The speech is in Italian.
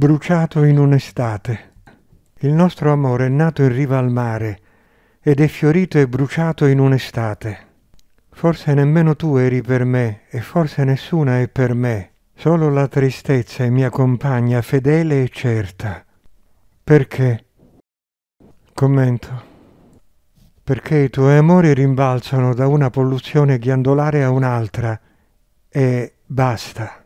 bruciato in un'estate. Il nostro amore è nato in riva al mare ed è fiorito e bruciato in un'estate. Forse nemmeno tu eri per me e forse nessuna è per me. Solo la tristezza è mia compagna fedele e certa. Perché? Commento. Perché i tuoi amori rimbalzano da una polluzione ghiandolare a un'altra e basta.